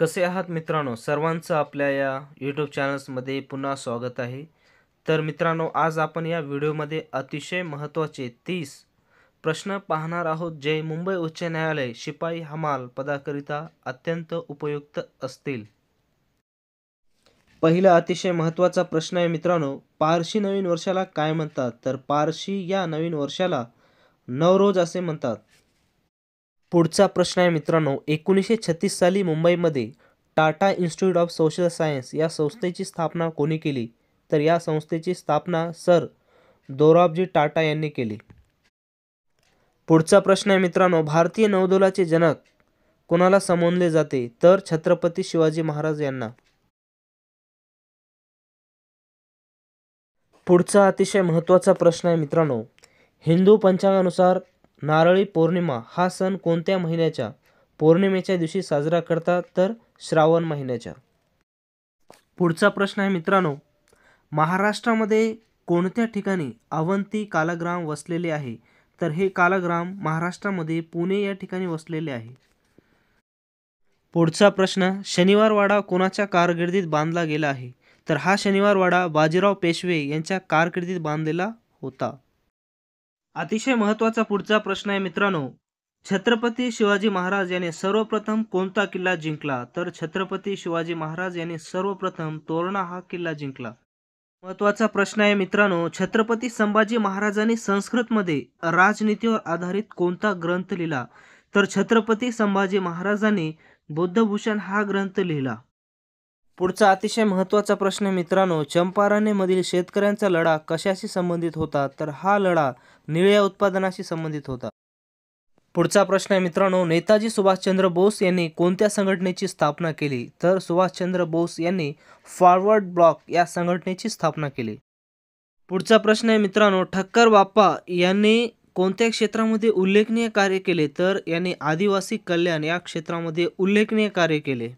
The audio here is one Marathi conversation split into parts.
कसे आहात मित्रांनो सर्वांचं आपल्या या यूट्यूब चॅनल्समध्ये पुन्हा स्वागत आहे तर मित्रांनो आज आपण या व्हिडिओमध्ये अतिशय महत्त्वाचे तीस प्रश्न पाहणार आहोत जे मुंबई उच्च न्यायालय शिपाई हमाल पदाकरिता अत्यंत उपयुक्त असतील पहिला अतिशय महत्त्वाचा प्रश्न आहे मित्रांनो पारशी नवीन वर्षाला काय म्हणतात तर पारशी या नवीन वर्षाला नवरोज असे म्हणतात पुढचा प्रश्न आहे मित्रांनो एकोणीसशे छत्तीस साली मुंबईमध्ये Tata institute of social science या संस्थेची स्थापना कोणी केली तर या संस्थेची स्थापना सर दोराबजी टाटा यांनी केली पुढचा प्रश्न आहे मित्रांनो भारतीय नौदलाचे जनक कोणाला समोरले जाते तर छत्रपती शिवाजी महाराज यांना पुढचा अतिशय महत्त्वाचा प्रश्न आहे मित्रांनो हिंदू पंचांगानुसार नारळी पौर्णिमा हा सण कोणत्या महिन्याच्या पौर्णिमेच्या दिवशी साजरा करतात तर श्रावण महिन्याच्या पुढचा प्रश्न आहे मित्रांनो महाराष्ट्रामध्ये कोणत्या ठिकाणी अवंती कालग्राम वसलेले आहे तर हे कालग्राम महाराष्ट्रामध्ये पुणे या ठिकाणी वसलेले आहे पुढचा प्रश्न शनिवारवाडा कोणाच्या कारकिर्दीत बांधला गेला आहे तर हा शनिवारवाडा बाजीराव पेशवे यांच्या कारकिर्दीत बांधलेला होता अतिशय महत्त्वाचा पुढचा प्रश्न आहे मित्रांनो छत्रपती शिवाजी महाराज यांनी सर्वप्रथम कोणता किल्ला जिंकला तर छत्रपती शिवाजी महाराज यांनी सर्वप्रथम तोरणा हा किल्ला जिंकला महत्त्वाचा प्रश्न आहे मित्रांनो छत्रपती संभाजी महाराजांनी संस्कृतमध्ये राजनीतीवर आधारित कोणता ग्रंथ लिहिला तर छत्रपती संभाजी महाराजांनी बुद्धभूषण हा ग्रंथ लिहिला पुढचा अतिशय महत्त्वाचा प्रश्न मित्रांनो चंपारण्यमधील शेतकऱ्यांचा लढा कशाशी संबंधित होता तर हा लढा निळ्या उत्पादनाशी संबंधित होता पुढचा प्रश्न आहे मित्रांनो नेताजी सुभाषचंद्र बोस यांनी कोणत्या संघटनेची स्थापना केली तर सुभाषचंद्र बोस यांनी फॉरवर्ड ब्लॉक या संघटनेची स्थापना केली पुढचा प्रश्न आहे मित्रांनो ठक्कर बाप्पा यांनी कोणत्या क्षेत्रामध्ये उल्लेखनीय कार्य केले तर यांनी आदिवासी कल्याण या क्षेत्रामध्ये उल्लेखनीय कार्य केले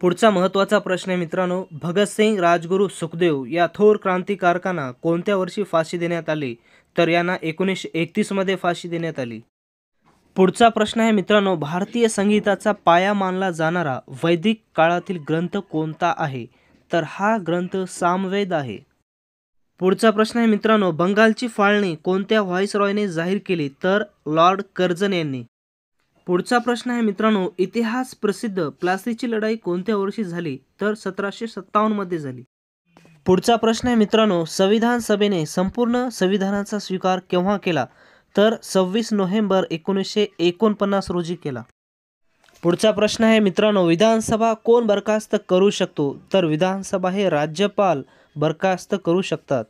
पुढचा महत्त्वाचा प्रश्न आहे मित्रांनो भगतसिंग राजगुरू सुखदेव या थोर क्रांतिकारकांना कोणत्या वर्षी फाशी देण्यात आली तर यांना एकोणीसशे एकतीसमध्ये फाशी देण्यात आली पुढचा प्रश्न आहे मित्रांनो भारतीय संगीताचा पाया मानला जाणारा वैदिक काळातील ग्रंथ कोणता आहे तर हा ग्रंथ सामवेद आहे पुढचा प्रश्न आहे मित्रांनो बंगालची फाळणी कोणत्या रॉयने जाहीर केली तर लॉर्ड कर्जन यांनी पुढचा प्रश्न आहे मित्रांनो इतिहास प्रसिद्ध प्लासीची लढाई कोणत्या वर्षी झाली तर सतराशे सत्तावन्नमध्ये झाली पुढचा प्रश्न आहे मित्रांनो संविधान सभेने संपूर्ण संविधानाचा स्वीकार केव्हा केला तर सव्वीस नोव्हेंबर एकोणीसशे एकोणपन्नास रोजी केला पुढचा प्रश्न आहे मित्रांनो विधानसभा कोण बरखास्त करू शकतो तर विधानसभा हे राज्यपाल बरखास्त करू शकतात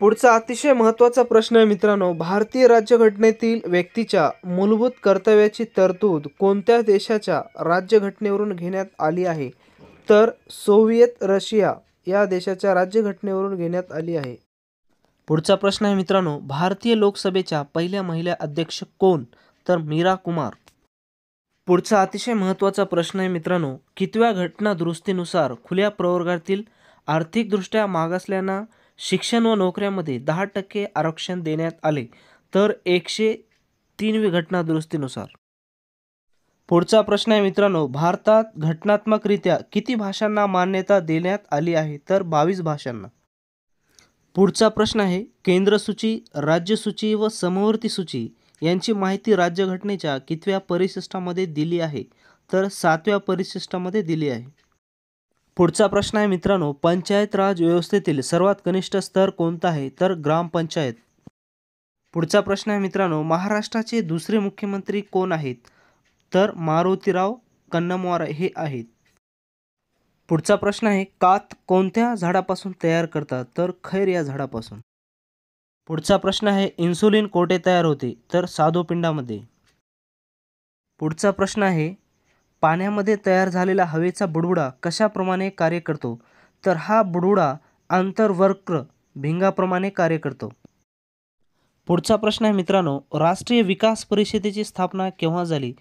पुढचा अतिशय महत्त्वाचा प्रश्न आहे मित्रांनो भारतीय राज्यघटनेतील व्यक्तीच्या मूलभूत कर्तव्याची तरतूद कोणत्या देशाच्या राज्यघटनेवरून घेण्यात आली आहे तर सोव्हिएत रशिया या देशाच्या राज्यघटनेवरून घेण्यात आली आहे पुढचा प्रश्न आहे मित्रांनो भारतीय लोकसभेच्या पहिल्या महिला अध्यक्ष कोण तर मीरा कुमार पुढचा अतिशय महत्त्वाचा प्रश्न आहे मित्रांनो कितव्या घटना दुरुस्तीनुसार खुल्या प्रवर्गातील आर्थिकदृष्ट्या मागासल्याना शिक्षण व नोकऱ्यामध्ये दहा टक्के आरक्षण देण्यात आले तर एकशे तीनवी घटना दुरुस्तीनुसार पुढचा प्रश्न आहे मित्रांनो भारतात घटनात्मकरित्या किती भाषांना मान्यता देण्यात आली आहे तर बावीस भाषांना पुढचा प्रश्न आहे केंद्र केंद्रसूची राज्यसूची व समवर्ती सूची यांची माहिती राज्यघटनेच्या कितव्या परिशिष्टामध्ये दिली आहे तर सातव्या परिशिष्टामध्ये दिली आहे पुढचा प्रश्न आहे मित्रांनो पंचायत राज व्यवस्थेतील सर्वात कनिष्ठ स्तर कोणता आहे तर ग्रामपंचायत पुढचा प्रश्न आहे मित्रांनो महाराष्ट्राचे दुसरे मुख्यमंत्री कोण आहेत तर मारुतीराव कन्नमवार हे आहेत पुढचा प्रश्न आहे कात कोणत्या झाडापासून तयार करतात तर खैर या झाडापासून पुढचा प्रश्न आहे इन्सुलिन कोठे तयार होते तर साधोपिंडामध्ये पुढचा प्रश्न आहे पाण्यामध्ये तयार झालेला हवेचा बुडबुडा कशाप्रमाणे कार्य करतो तर हा बुडबुडा आंतरवर्क्र भिंगाप्रमाणे कार्य करतो पुढचा प्रश्न आहे मित्रांनो राष्ट्रीय विकास परिषदेची स्थापना केव्हा झाली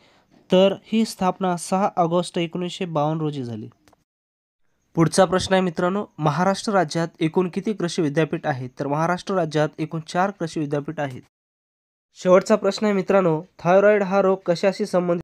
तर ही स्थापना सहा ऑगस्ट एकोणीसशे बावन्न रोजी झाली पुढचा प्रश्न आहे मित्रांनो महाराष्ट्र राज्यात एकूण किती कृषी विद्यापीठ आहेत तर महाराष्ट्र राज्यात एकूण चार कृषी विद्यापीठ आहेत शेवटचा प्रश्न आहे मित्रांनो थायरॉईड हा रोग कशाशी संबंधित